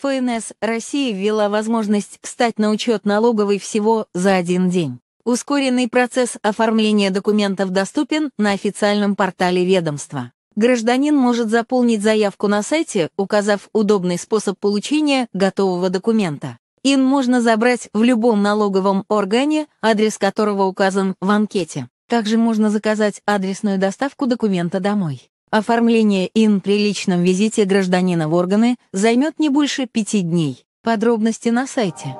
ФНС России ввела возможность встать на учет налоговой всего за один день. Ускоренный процесс оформления документов доступен на официальном портале ведомства. Гражданин может заполнить заявку на сайте, указав удобный способ получения готового документа. Ин можно забрать в любом налоговом органе, адрес которого указан в анкете. Также можно заказать адресную доставку документа домой. Оформление ин при личном визите гражданина в органы займет не больше пяти дней. Подробности на сайте.